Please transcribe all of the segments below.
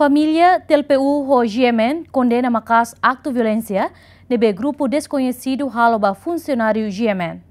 Família TLPU ho Jiemen condena macas acto violência nebe grupo desconhecido haloba funcionário Jiemen.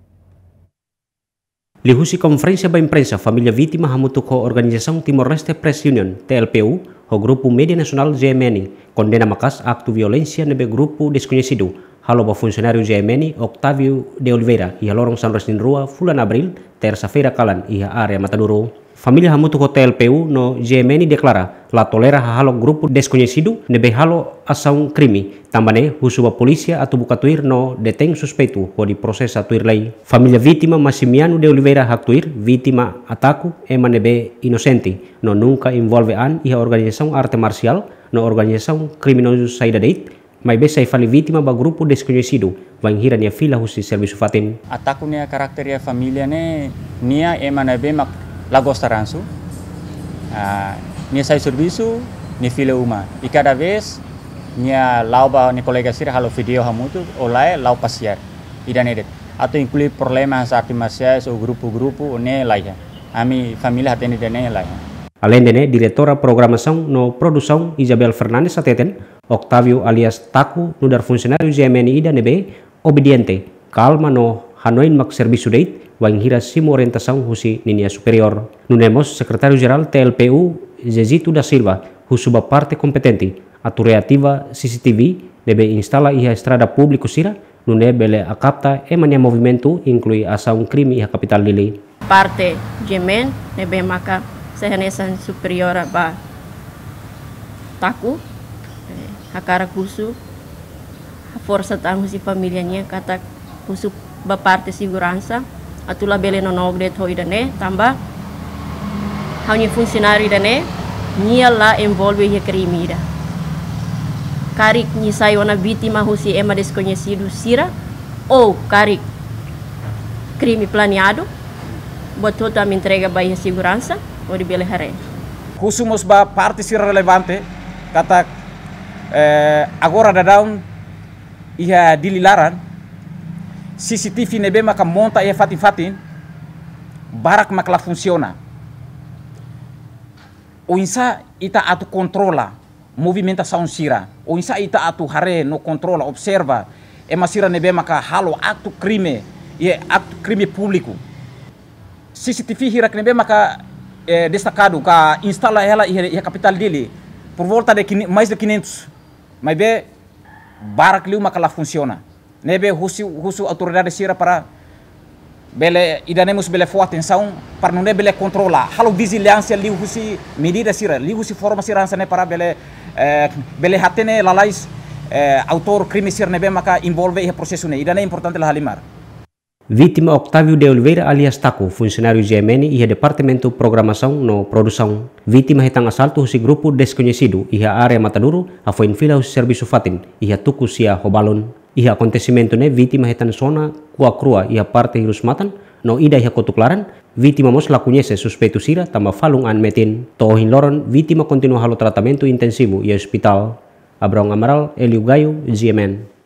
Lihusi conferência ba imprensa família vítima hamutuk ho organização Timor-Leste Press Union, TLPU, ho grupo Media Nacional Jiemeni condena macas acto violência nebe grupo desconhecido halo funcionário gemeni Octavio de Oliveira ia lorong san Rosin rua fulan abril terça-feira kalan ia area Mataduro. Família hamutu Hotel PU no GMN deklara, la tolera halo grupo desconhecido nebe halo asaung krimi, Tambane ba polícia atu tuir no deteng suspeito ho di proses atuir lei. Família vítima Massimiano de Oliveira hak tuir vítima ataku ema nebe inocente no nunca envolve an iha organização arte marcial no organização criminoso saída date mai besa fale vitima ba grupo desconhecido vai hira nia fila husi servisu fatin ataku nia carácter e família né nia na be mak lagos taransu uh, ah, nia sai servisu nia fila uma Ika cada vez nia lauba nia kolega sir halo video hamutu olai lau pasiar nedet atau inkuli problema saat marciais so grupo-grupo ne laia ami familia hatene dene lai Além de né, diretora no produsong Isabel Fernandes Ateten, Octavio alias Taku nudar fungsionario GMNI dan MNI e obediente, kalma no Hanoin mak servisu deit hira simo orientação husi ninia superior. Nunemos sekretario jeral TLPU Zezitu da Silva, husuba parte atu reativa CCTV, nebe instala iha estrada publiku sira, nune bele akapta emania movimentu inklui movimento krimi iha kapital lili. Parte jemen nebe maka sehenesan superior ba taku eh, hakara hakarakusu forza si familianya kata kusuk baparte siguranza atula bele nonog de toi dane tamba hanya funsionari dane nia la envolve ye karik ni sayona biti mahusi ema desconhecido sira ou karik krimi planiado, buat também tota entrega bai segurança ou di bele hare Kusumos ba parte sira relevante kata eh, agora da down ia dililaran CCTV nebe maka monta ia fatin-fatin barak makla fungsiona oinsa ita atu kontrola movimenta saun sira Uinsa ita atu hare no kontrola, observa e masira nebe maka halo atu krime ia atu krime publiku. CCTV hirak nebe maka eh, destakadu ka instala ela ia, kapital dili por volta de mais de 500 mas be liu makala funciona nebe husu husu autoridade sira para bele idanemos bele fo atenção para não bele controlar halo vigilância liu husi medida sira liu husi forma sira ansane para bele eh, bele hatene lalais eh, autor crime sira nebe maka involve e processo ne idane importante la halimar vítima Octavio de Oliveira alias Taku, funcionário de MN e Departamento Programação no Produção. Vítima retang assalto si grupo desconhecido e a área Mataduro a foi infila o serviço fatin e a a robalon. E a acontecimento ne vítima retan zona Kuakrua crua e a parte matan, no ida e a cotuclaran, vítima mos la conhece suspeito sira tamba falung an metin. Tohin loron, vítima continua halo tratamento intensivo e hospital. Abrão Amaral, Elio Gaio, GMN.